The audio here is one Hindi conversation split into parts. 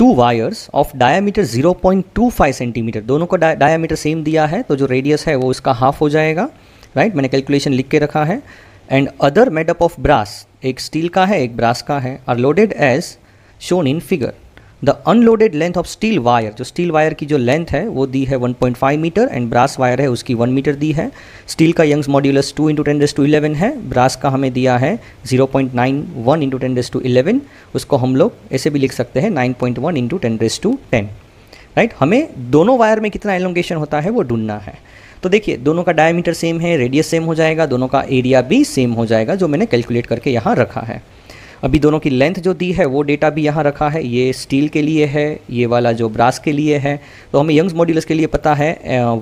To wires of diameter 0.25 centimetre दोनों का डायामीटर सेम दिया है तो जो रेडियस है वो इसका हाफ हो जाएगा राइट right? मैंने कैलकुलेशन लिख के रखा है and other made up of brass एक स्टील का है एक ब्रास का है are loaded as shown in figure the unloaded length of steel wire जो स्टील वायर की जो लेंथ है वो दी है 1.5 मीटर एंड ब्रास वायर है उसकी 1 मीटर दी है स्टील का Young's modulus 2 into ten to eleven है ब्रास का हमें दिया है 0.91 point nine one into ten to eleven उसको हम लोग ऐसे भी लिख सकते हैं 9.1 point one into ten to ten right हमें दोनों वायर में कितना एलोंगेशन होता है वो ढूंढना है तो देखिए दोनों का डायमीटर सेम है रेडियस सेम हो जाएगा दोनों का एरिया भी सेम हो जाएगा जो मैंने कैलकुलेट करके यहाँ रखा है अभी दोनों की लेंथ जो दी है वो डेटा भी यहाँ रखा है ये स्टील के लिए है ये वाला जो ब्रास के लिए है तो हमें यंग्स मॉड्यूल्स के लिए पता है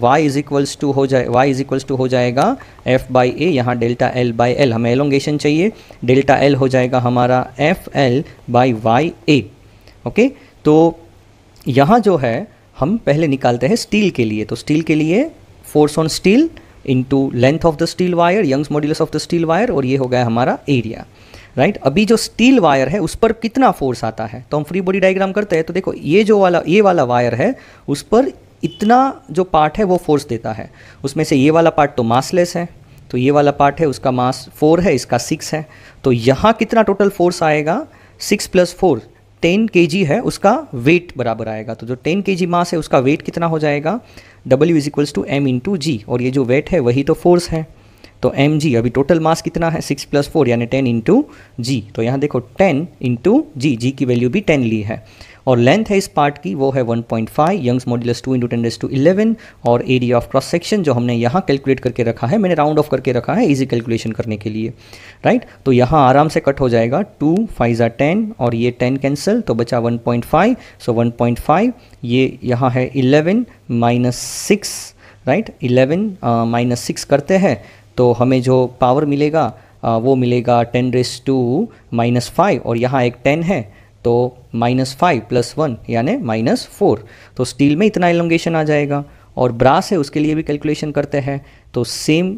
वाई इज इक्वल्स टू हो जाए वाई इज इक्वल्स टू हो जाएगा एफ बाई ए यहाँ डेल्टा एल बाई एल हमें एलोंगेशन चाहिए डेल्टा एल हो जाएगा हमारा F L by Y A okay तो यहाँ जो है हम पहले निकालते हैं स्टील के लिए तो स्टील के लिए force on steel into length of the steel wire Young's modulus of the steel wire और ये हो गया हमारा एरिया राइट अभी जो स्टील वायर है उस पर कितना फोर्स आता है तो हम फ्री बॉडी डायग्राम करते हैं तो देखो ये जो वाला ये वाला वायर है उस पर इतना जो पार्ट है वो फोर्स देता है उसमें से ये वाला पार्ट तो मासलेस है तो ये वाला पार्ट है उसका मास फोर है इसका सिक्स है तो यहाँ कितना टोटल फोर्स आएगा सिक्स प्लस फोर टेन के है उसका वेट बराबर आएगा तो जो टेन के मास है उसका वेट कितना हो जाएगा W is equals to M into G और ये जो वेट है वही तो फोर्स है तो एम जी अभी टोटल मास कितना है सिक्स प्लस फोर यानी टेन इंटू जी तो यहाँ देखो टेन इंटू जी जी की वैल्यू भी टेन ली है और लेंथ है इस पार्ट की वो है 1.5 point five Young's modulus two into ten to eleven और एरिया ऑफ क्रॉस सेक्शन जो हमने यहाँ कैलकुलेट करके रखा है मैंने राउंड ऑफ करके रखा है इजी कैलकुलेशन करने के लिए राइट तो यहाँ आराम से कट हो जाएगा टू फाइजा टेन और ये टेन कैंसिल तो बचा 1.5 सो फाइव ये यहाँ है eleven minus six right eleven minus six करते हैं तो हमें जो पावर मिलेगा वो मिलेगा ten raise to minus five और यहाँ एक टेन है तो माइनस फाइव प्लस वन यानी माइनस फोर तो स्टील में इतना एलोंगेशन आ जाएगा और ब्रास है उसके लिए भी कैलकुलेशन करते हैं तो सेम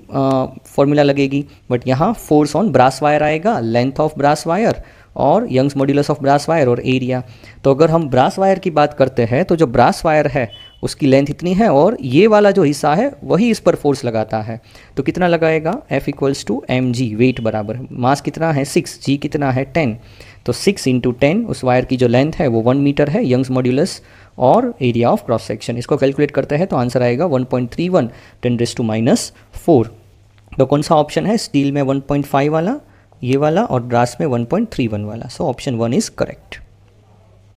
फॉर्मूला लगेगी बट यहाँ फोर्स ऑन ब्रास वायर आएगा लेंथ ऑफ ब्रास वायर और Young's modulus of brass wire और एरिया तो अगर हम ब्रास वायर की बात करते हैं तो जो ब्रास वायर है उसकी लेंथ इतनी है और ये वाला जो हिस्सा है वही इस पर फोर्स लगाता है तो कितना लगाएगा F equals to M G weight बराबर मास कितना है सिक्स जी कितना है टेन तो सिक्स इंटू टेन उस वायर की जो लेंथ है वो वन मीटर है यंग्स मॉड्यूलस और एरिया ऑफ क्रॉस सेक्शन इसको कैलकुलेट करते हैं तो आंसर आएगा one point three one ten raise to minus four तो कौन सा ऑप्शन है स्टील में वन पॉइंट फाइव वाला ये वाला और ब्रास में वन पॉइंट थ्री वन वाला so option one is correct